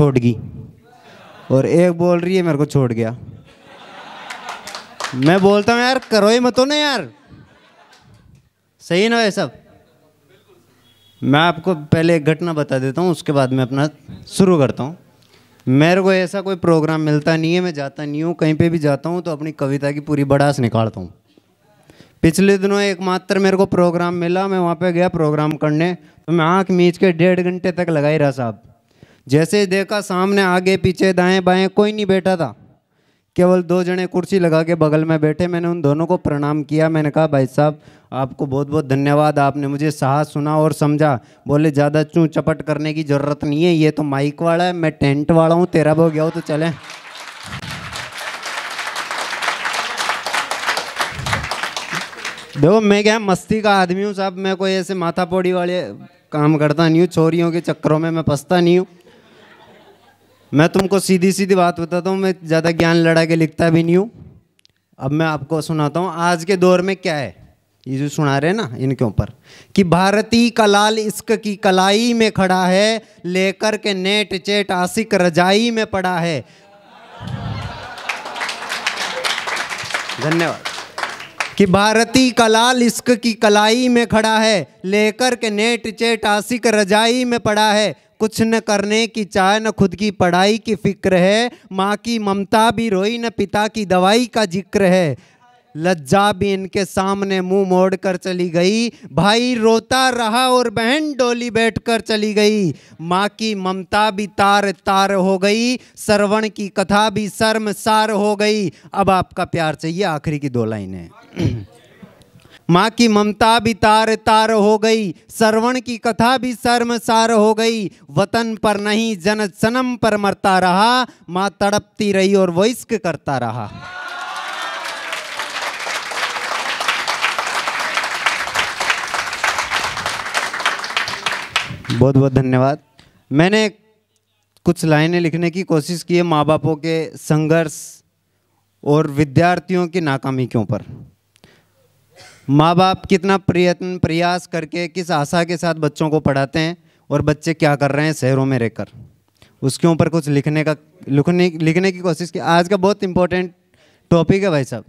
छोड़ गई और एक बोल रही है मेरे को छोड़ गया मैं बोलता हूँ यार करो ही मतो ना यार सही ना है सब मैं आपको पहले एक घटना बता देता हूँ उसके बाद मैं अपना शुरू करता हूँ मेरे को ऐसा कोई प्रोग्राम मिलता नहीं है मैं जाता नहीं हूँ कहीं पे भी जाता हूँ तो अपनी कविता की पूरी बड़ास निकालता हूँ पिछले दिनों एकमात्र मेरे को प्रोग्राम मिला मैं वहाँ पे गया प्रोग्राम करने तो मैं आँख मीच के डेढ़ घंटे तक लगा ही रहा साहब जैसे देखा सामने आगे पीछे दाएं बाएं कोई नहीं बैठा था केवल दो जने कुर्सी लगा के बगल में बैठे मैंने उन दोनों को प्रणाम किया मैंने कहा भाई साहब आपको बहुत बहुत धन्यवाद आपने मुझे साहस सुना और समझा बोले ज़्यादा चूँ चपट करने की ज़रूरत नहीं है ये तो माइक वाला है मैं टेंट वाला हूँ तेरा भी हो गया हो तो चलें देखो मैं क्या मस्ती का आदमी हूँ साहब मैं कोई ऐसे माथा पौड़ी वाले काम करता नहीं हूँ चोरियों के चक्करों में मैं फंसता नहीं हूँ मैं तुमको सीधी सीधी बात बताता हूँ मैं ज़्यादा ज्ञान लड़ा के लिखता भी नहीं हूँ अब मैं आपको सुनाता हूँ आज के दौर में क्या है ये जो सुना रहे हैं ना इनके ऊपर कि भारतीय कलाल इश्क की कलाई में खड़ा है लेकर के नेट चेट आसिक रजाई में पड़ा है धन्यवाद कि भारतीय कलाल इश्क की कलाई में खड़ा है लेकर के नेट चेट आसिक रजाई में पड़ा है कुछ न करने की चाह न खुद की पढ़ाई की फिक्र है माँ की ममता भी रोई न पिता की दवाई का जिक्र है लज्जा भी इनके सामने मुंह कर चली गई भाई रोता रहा और बहन डोली बैठकर चली गई माँ की ममता भी तार तार हो गई सरवण की कथा भी शर्म सार हो गई अब आपका प्यार चाहिए आखिरी की दो लाइनें माँ की ममता भी तार तार हो गई श्रवण की कथा भी शर्मसार हो गई वतन पर नहीं जन सनम पर मरता रहा माँ तड़पती रही और वैश्क करता रहा बहुत बहुत धन्यवाद मैंने कुछ लाइनें लिखने की कोशिश की है माँ बापों के संघर्ष और विद्यार्थियों की नाकामी के ऊपर माँ बाप कितना प्रयत्न प्रयास करके किस आशा के साथ बच्चों को पढ़ाते हैं और बच्चे क्या कर रहे हैं शहरों में रहकर उसके ऊपर कुछ लिखने का लिखने लिखने की कोशिश की आज का बहुत इम्पोर्टेंट टॉपिक है भाई साहब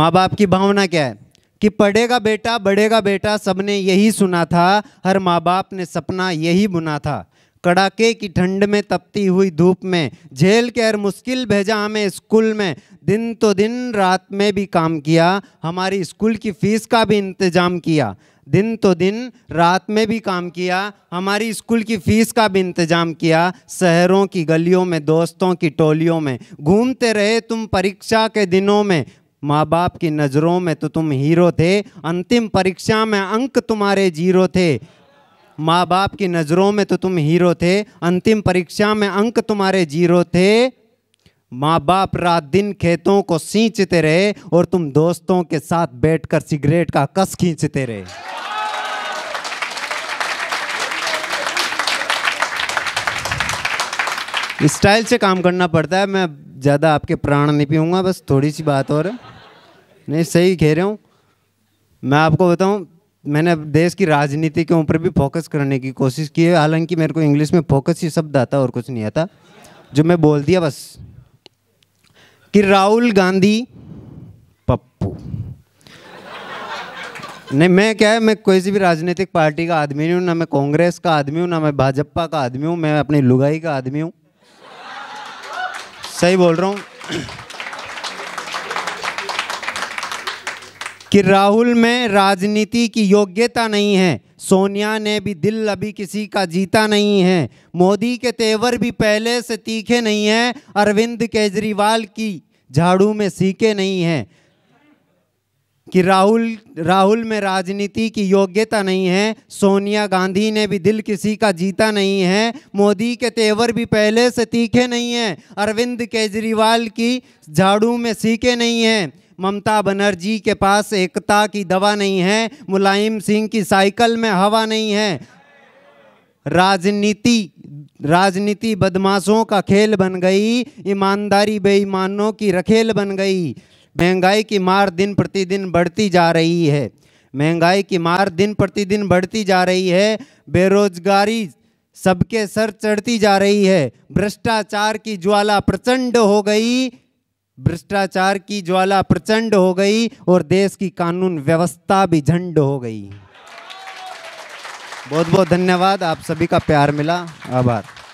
माँ बाप की भावना क्या है कि पढ़ेगा बेटा बढ़ेगा बेटा सबने यही सुना था हर माँ बाप ने सपना यही बुना था कड़ाके की ठंड में तपती हुई धूप में झेल के हर मुश्किल भेजा हमें स्कूल में दिन तो दिन रात में भी काम किया हमारी स्कूल की फ़ीस का भी इंतज़ाम किया दिन तो दिन रात में भी काम किया हमारी स्कूल की फ़ीस का भी इंतज़ाम किया शहरों की गलियों में दोस्तों की टोलियों में घूमते रहे तुम परीक्षा के दिनों में माँ बाप की नज़रों में तो तुम हीरो थे अंतिम परीक्षा में अंक तुम्हारे जीरो थे माँ बाप की नज़रों में तो तुम हीरो थे अंतिम परीक्षा में अंक तुम्हारे जीरो थे माँ बाप रात दिन खेतों को सींचते रहे और तुम दोस्तों के साथ बैठकर सिगरेट का कस खींचते रहे स्टाइल से काम करना पड़ता है मैं ज़्यादा आपके प्राण नहीं पीऊँगा बस थोड़ी सी बात और नहीं सही कह रहे हूँ मैं आपको बताऊँ मैंने देश की राजनीति के ऊपर भी फोकस करने की कोशिश की है हालांकि मेरे को इंग्लिश में फोकस ही शब्द आता और कुछ नहीं आता जो मैं बोल दिया बस कि राहुल गांधी पप्पू नहीं मैं क्या है मैं कोई भी राजनीतिक पार्टी का आदमी नहीं हूँ ना मैं कांग्रेस का आदमी हूँ ना मैं भाजपा का आदमी हूँ मैं अपनी लुगाई का आदमी हूँ सही बोल रहा हूँ कि राहुल में राजनीति की योग्यता नहीं है सोनिया ने भी दिल अभी किसी का जीता नहीं है मोदी के तेवर भी पहले से तीखे नहीं हैं अरविंद केजरीवाल की झाड़ू में सीखे नहीं हैं कि राहुल राहुल में राजनीति की योग्यता नहीं है सोनिया गांधी ने भी दिल किसी का जीता नहीं है मोदी के तेवर भी पहले से तीखे नहीं हैं अरविंद केजरीवाल की झाड़ू में सीखे नहीं हैं ममता बनर्जी के पास एकता की दवा नहीं है मुलायम सिंह की साइकिल में हवा नहीं है राजनीति राजनीति बदमाशों का खेल बन गई ईमानदारी बेईमानों की रखेल बन गई महंगाई की मार दिन प्रतिदिन बढ़ती जा रही है महंगाई की मार दिन प्रतिदिन बढ़ती जा रही है बेरोजगारी सबके सर चढ़ती जा रही है भ्रष्टाचार की ज्वाला प्रचंड हो गई भ्रष्टाचार की ज्वाला प्रचंड हो गई और देश की कानून व्यवस्था भी झंड हो गई बहुत बहुत धन्यवाद आप सभी का प्यार मिला आभार